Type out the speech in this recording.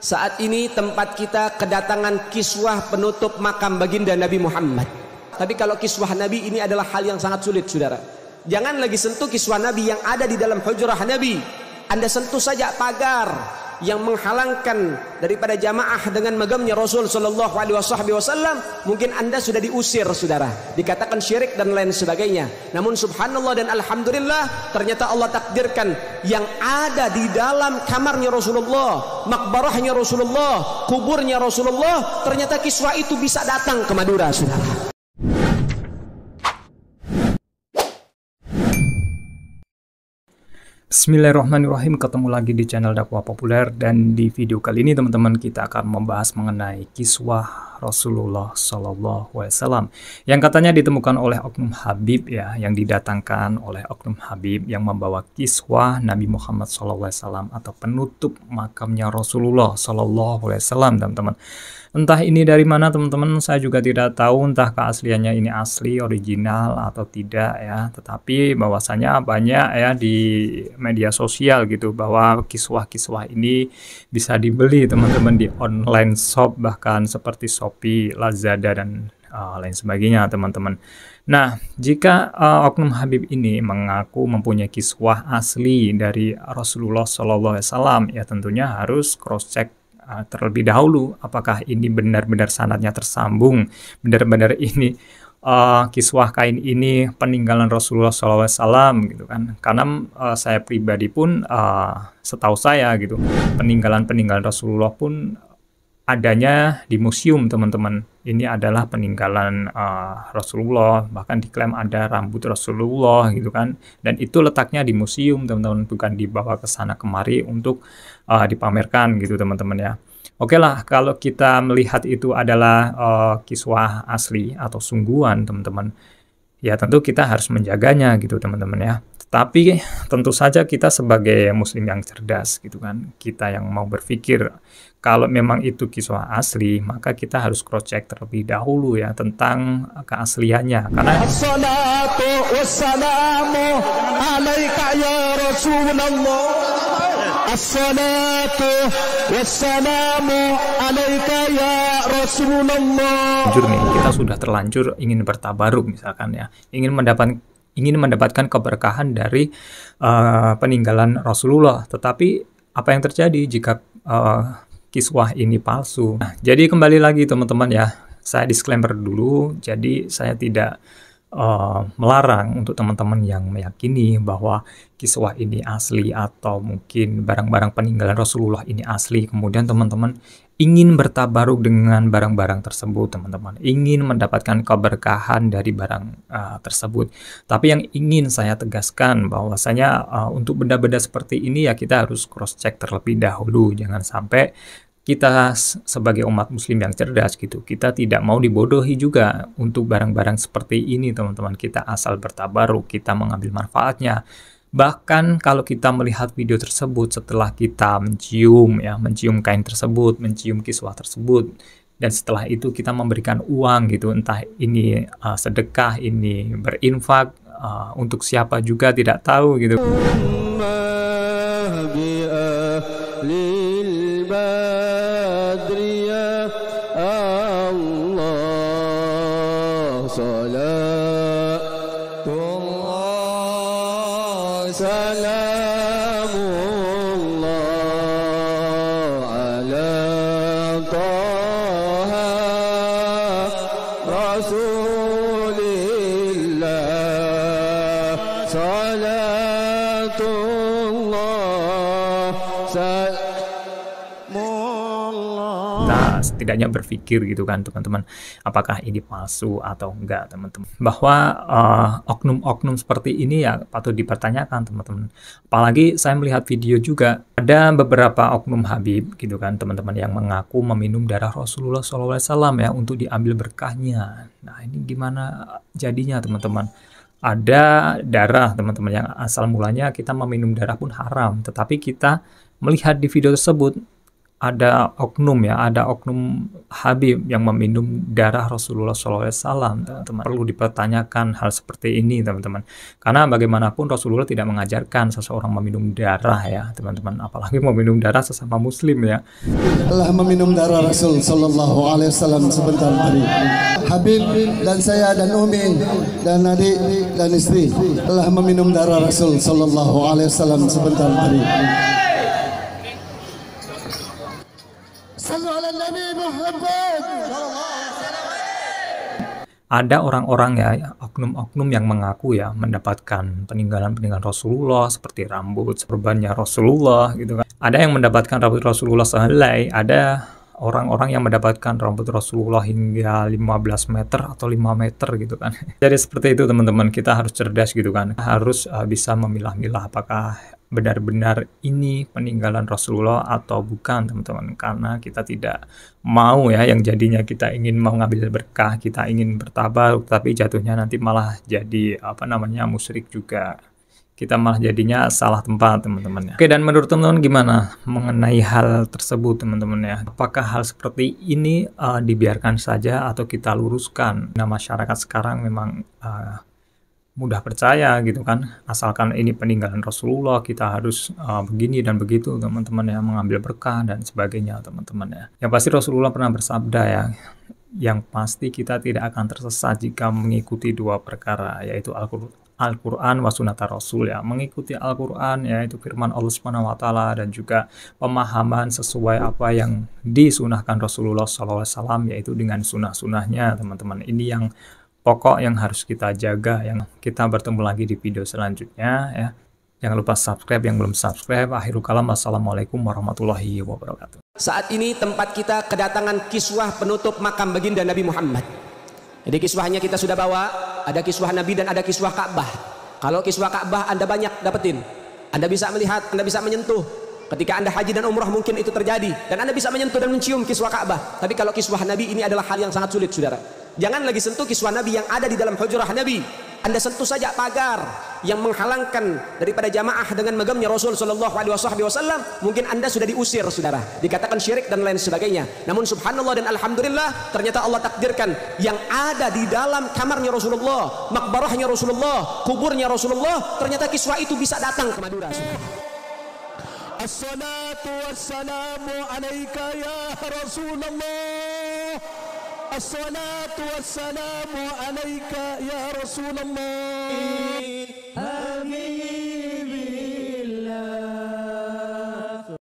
Saat ini tempat kita kedatangan kiswah penutup makam baginda Nabi Muhammad. Tapi kalau kiswah Nabi ini adalah hal yang sangat sulit, saudara. Jangan lagi sentuh kiswah Nabi yang ada di dalam hujrah Nabi. Anda sentuh saja pagar, yang menghalangkan daripada jamaah dengan megamnya Rasul Shallallahu Alaihi Wasallam mungkin anda sudah diusir saudara dikatakan syirik dan lain sebagainya namun subhanallah dan alhamdulillah ternyata Allah takdirkan yang ada di dalam kamarnya Rasulullah makbarahnya Rasulullah kuburnya Rasulullah ternyata kiswah itu bisa datang ke Madura saudara Bismillahirrahmanirrahim, ketemu lagi di channel Dakwah Populer dan di video kali ini teman-teman kita akan membahas mengenai kiswah Rasulullah SAW yang katanya ditemukan oleh oknum Habib ya yang didatangkan oleh oknum Habib yang membawa kiswah Nabi Muhammad SAW atau penutup makamnya Rasulullah SAW teman-teman entah ini dari mana teman-teman saya juga tidak tahu entah keasliannya ini asli original atau tidak ya tetapi bahwasanya banyak ya di media sosial gitu bahwa kiswah-kiswah ini bisa dibeli teman-teman di online shop bahkan seperti shop Shopee, Lazada dan uh, lain sebagainya, teman-teman. Nah, jika uh, Oknum Habib ini mengaku mempunyai kiswah asli dari Rasulullah SAW, ya tentunya harus cross-check uh, terlebih dahulu apakah ini benar-benar sanatnya tersambung, benar-benar ini uh, kiswah kain ini peninggalan Rasulullah SAW gitu kan karena uh, saya pribadi pun uh, setahu saya gitu peninggalan peninggalan Rasulullah pun adanya di museum teman-teman. Ini adalah peninggalan uh, Rasulullah, bahkan diklaim ada rambut Rasulullah gitu kan. Dan itu letaknya di museum teman-teman, bukan dibawa ke sana kemari untuk uh, dipamerkan gitu teman-teman ya. Oke lah, kalau kita melihat itu adalah uh, kiswah asli atau sungguhan teman-teman, ya tentu kita harus menjaganya gitu teman-teman ya. Tapi tentu saja kita sebagai muslim yang cerdas gitu kan, kita yang mau berpikir kalau memang itu kiswah asli, maka kita harus cross check terlebih dahulu ya tentang eh, keasliannya. Karena jurni ya Rasulullah. Assalatu wassalamu alaika ya Rasulullah. Jujur kita sudah terlanjur ingin bertabaruk misalkan ya, ingin mendapatkan ingin mendapatkan keberkahan dari uh, peninggalan Rasulullah. Tetapi apa yang terjadi jika uh, kiswah ini palsu? Nah, jadi kembali lagi teman-teman ya, saya disclaimer dulu. Jadi saya tidak Uh, melarang untuk teman-teman yang meyakini bahwa kiswah ini asli atau mungkin barang-barang peninggalan Rasulullah ini asli kemudian teman-teman ingin bertabaruk dengan barang-barang tersebut, teman-teman. Ingin mendapatkan keberkahan dari barang uh, tersebut. Tapi yang ingin saya tegaskan bahwasanya uh, untuk benda-benda seperti ini ya kita harus cross check terlebih dahulu, jangan sampai kita sebagai umat muslim yang cerdas gitu kita tidak mau dibodohi juga untuk barang-barang seperti ini teman-teman kita asal bertabaruk kita mengambil manfaatnya Bahkan kalau kita melihat video tersebut setelah kita mencium ya, mencium kain tersebut, mencium kiswah tersebut dan setelah itu kita memberikan uang gitu, entah ini uh, sedekah, ini berinfak uh, untuk siapa juga tidak tahu gitu. سلام الله على طه رسول الله صلاة الله سلام setidaknya berpikir gitu kan teman-teman apakah ini palsu atau enggak teman-teman bahwa eh, oknum-oknum uh, oknum -oknum seperti ini ya patut dipertanyakan teman-teman apalagi saya melihat video juga ada beberapa oknum Habib gitu kan teman-teman yang mengaku meminum darah Rasulullah SAW ya untuk diambil berkahnya nah ini gimana jadinya teman-teman ada darah teman-teman yang asal mulanya kita meminum darah pun haram tetapi kita melihat di video tersebut ada oknum ya, ada oknum Habib yang meminum darah Rasulullah SAW. Teman-teman perlu dipertanyakan hal seperti ini, teman-teman. Karena bagaimanapun Rasulullah tidak mengajarkan seseorang meminum darah ya, teman-teman. Apalagi meminum darah sesama Muslim ya. Telah meminum darah Rasul Sallallahu Alaihi Wasallam sebentar hari. Habib dan saya dan Umi dan adik dan istri telah meminum darah Rasul Sallallahu Alaihi Wasallam sebentar hari. ada orang-orang ya, ya oknum-oknum yang mengaku ya mendapatkan peninggalan-peninggalan Rasulullah seperti rambut serbannya Rasulullah gitu kan. Ada yang mendapatkan rambut Rasulullah sehelai, ada orang-orang yang mendapatkan rambut Rasulullah hingga 15 meter atau 5 meter gitu kan. Jadi seperti itu teman-teman, kita harus cerdas gitu kan. Harus uh, bisa memilah-milah apakah benar-benar ini peninggalan Rasulullah atau bukan teman-teman karena kita tidak mau ya yang jadinya kita ingin mau ngambil berkah kita ingin bertabar tapi jatuhnya nanti malah jadi apa namanya musyrik juga kita malah jadinya salah tempat teman-teman ya. Oke dan menurut teman-teman gimana mengenai hal tersebut teman-teman ya? Apakah hal seperti ini uh, dibiarkan saja atau kita luruskan? Nah masyarakat sekarang memang uh, mudah percaya gitu kan asalkan ini peninggalan Rasulullah kita harus uh, begini dan begitu teman-teman ya mengambil berkah dan sebagainya teman-teman ya yang pasti Rasulullah pernah bersabda ya yang pasti kita tidak akan tersesat jika mengikuti dua perkara yaitu Al-Qur'an Al-Quran Rasul ya mengikuti Al-Quran yaitu firman Allah Subhanahu wa taala dan juga pemahaman sesuai apa yang disunahkan Rasulullah SAW yaitu dengan sunah-sunahnya teman-teman ini yang pokok yang harus kita jaga yang kita bertemu lagi di video selanjutnya ya. Jangan lupa subscribe yang belum subscribe. Akhirul kalam assalamualaikum warahmatullahi wabarakatuh. Saat ini tempat kita kedatangan kiswah penutup makam baginda Nabi Muhammad. Jadi kiswahnya kita sudah bawa, ada kiswah Nabi dan ada kiswah Ka'bah. Kalau kiswah Ka'bah Anda banyak dapetin. Anda bisa melihat, Anda bisa menyentuh, Ketika Anda haji dan umrah mungkin itu terjadi dan Anda bisa menyentuh dan mencium kiswah Ka'bah. Tapi kalau kiswah Nabi ini adalah hal yang sangat sulit, Saudara. Jangan lagi sentuh kiswah Nabi yang ada di dalam hujurah Nabi. Anda sentuh saja pagar yang menghalangkan daripada jamaah dengan megamnya Rasul Shallallahu Alaihi Wasallam mungkin anda sudah diusir saudara dikatakan syirik dan lain sebagainya namun subhanallah dan alhamdulillah ternyata Allah takdirkan yang ada di dalam kamarnya Rasulullah makbarahnya Rasulullah kuburnya Rasulullah ternyata kiswah itu bisa datang ke Madura saudara. الصلاة والسلام عليك يا رسول الله الصلاة والسلام عليك يا رسول الله